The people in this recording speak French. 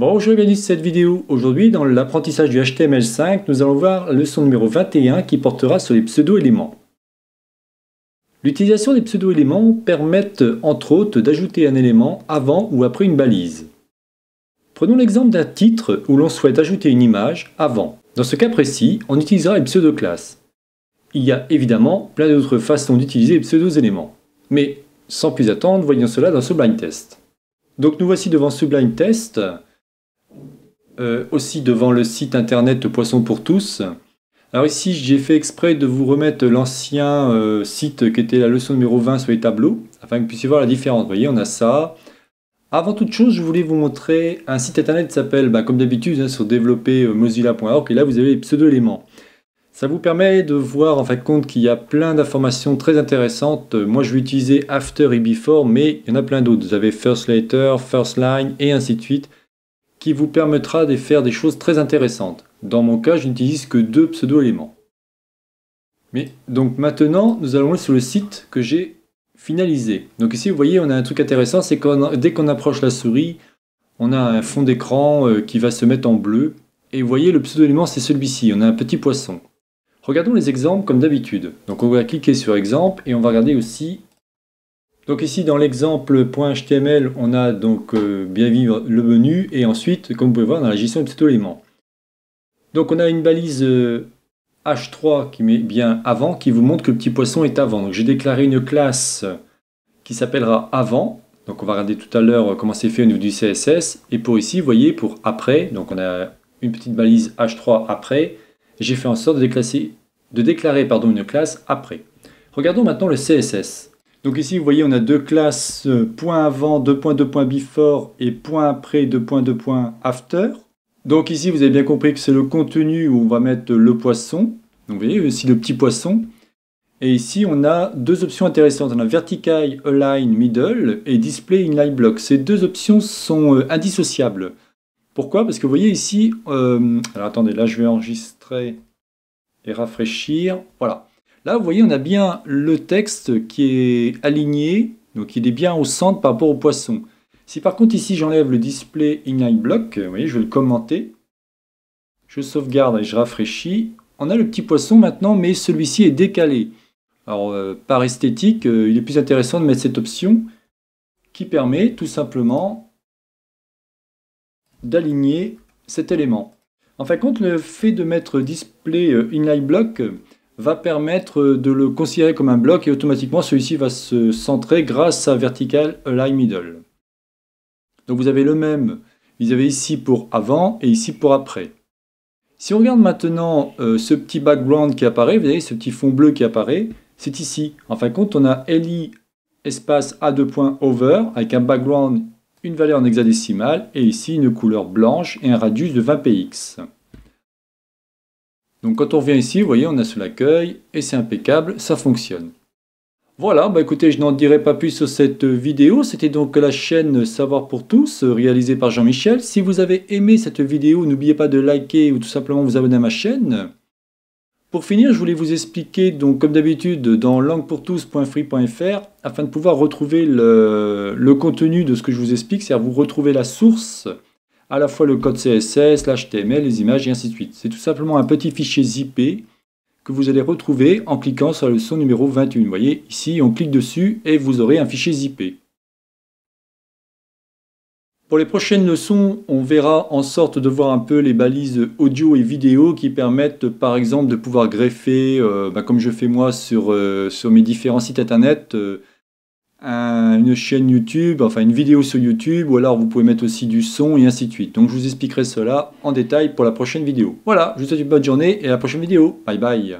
et je réalise cette vidéo. Aujourd'hui, dans l'apprentissage du HTML5, nous allons voir leçon numéro 21 qui portera sur les pseudo-éléments. L'utilisation des pseudo-éléments permet entre autres d'ajouter un élément avant ou après une balise. Prenons l'exemple d'un titre où l'on souhaite ajouter une image avant. Dans ce cas précis, on utilisera les pseudo-classes. Il y a évidemment plein d'autres façons d'utiliser les pseudo-éléments. Mais sans plus attendre, voyons cela dans Sublime Test. Donc nous voici devant Sublime Test. Euh, aussi devant le site internet Poisson pour tous. Alors ici, j'ai fait exprès de vous remettre l'ancien euh, site qui était la leçon numéro 20 sur les tableaux, afin que vous puissiez voir la différence. Vous voyez, on a ça. Avant toute chose, je voulais vous montrer un site internet qui s'appelle, bah, comme d'habitude, hein, sur développer mozilla.org, et là, vous avez les pseudo-éléments. Ça vous permet de voir en fin de compte qu'il y a plein d'informations très intéressantes. Moi je vais utiliser After et Before, mais il y en a plein d'autres. Vous avez First Later, First Line et ainsi de suite qui vous permettra de faire des choses très intéressantes. Dans mon cas, je n'utilise que deux pseudo-éléments. Mais donc maintenant, nous allons sur le site que j'ai finalisé. Donc ici, vous voyez, on a un truc intéressant, c'est quand dès qu'on approche la souris, on a un fond d'écran euh, qui va se mettre en bleu. Et vous voyez, le pseudo-élément, c'est celui-ci. On a un petit poisson. Regardons les exemples comme d'habitude. Donc on va cliquer sur exemple et on va regarder aussi donc ici dans l'exemple .html, on a donc euh, bien vivre le menu et ensuite, comme vous pouvez voir, dans la gestion de cet élément. Donc on a une balise H3 euh, qui met bien avant, qui vous montre que le petit poisson est avant. Donc j'ai déclaré une classe qui s'appellera avant. Donc on va regarder tout à l'heure euh, comment c'est fait au niveau du CSS. Et pour ici, vous voyez, pour après, donc on a une petite balise H3 après, j'ai fait en sorte de, de déclarer pardon, une classe après. Regardons maintenant le CSS. Donc ici, vous voyez, on a deux classes, euh, point avant, deux points, before et point après, deux after. Donc ici, vous avez bien compris que c'est le contenu où on va mettre le poisson. Donc vous voyez, ici le petit poisson. Et ici, on a deux options intéressantes. On a Vertical Align Middle et Display Inline Block. Ces deux options sont euh, indissociables. Pourquoi Parce que vous voyez ici... Euh, alors attendez, là je vais enregistrer et rafraîchir. Voilà. Là, vous voyez, on a bien le texte qui est aligné, donc il est bien au centre par rapport au poisson. Si par contre ici j'enlève le display inline block, vous voyez, je vais le commenter. Je sauvegarde et je rafraîchis. On a le petit poisson maintenant, mais celui-ci est décalé. Alors, euh, par esthétique, euh, il est plus intéressant de mettre cette option qui permet tout simplement d'aligner cet élément. En fin de compte, le fait de mettre display euh, inline block, va permettre de le considérer comme un bloc et automatiquement celui-ci va se centrer grâce à vertical align middle. Donc vous avez le même, vous avez ici pour avant et ici pour après. Si on regarde maintenant euh, ce petit background qui apparaît, vous voyez ce petit fond bleu qui apparaît, c'est ici. En fin de compte, on a li espace a2.over avec un background, une valeur en hexadécimal et ici une couleur blanche et un radius de 20px. Donc quand on revient ici, vous voyez, on a sous l'accueil et c'est impeccable, ça fonctionne. Voilà, bah, écoutez, je n'en dirai pas plus sur cette vidéo. C'était donc la chaîne Savoir pour tous, réalisée par Jean-Michel. Si vous avez aimé cette vidéo, n'oubliez pas de liker ou tout simplement vous abonner à ma chaîne. Pour finir, je voulais vous expliquer, donc comme d'habitude, dans languepourtous.free.fr, afin de pouvoir retrouver le, le, contenu de ce que je vous explique, c'est-à-dire vous retrouver la source à la fois le code CSS, l'HTML, les images et ainsi de suite. C'est tout simplement un petit fichier zippé que vous allez retrouver en cliquant sur la leçon numéro 21. Vous voyez, ici, on clique dessus et vous aurez un fichier ZIP. Pour les prochaines leçons, on verra en sorte de voir un peu les balises audio et vidéo qui permettent par exemple de pouvoir greffer, euh, bah, comme je fais moi sur, euh, mes différents sites internet, euh, une chaîne YouTube, enfin une vidéo sur YouTube, ou alors vous pouvez mettre aussi du son et ainsi de suite. Donc je vous expliquerai cela en détail pour la prochaine vidéo. Voilà, je vous souhaite une bonne journée et à la prochaine vidéo. Bye bye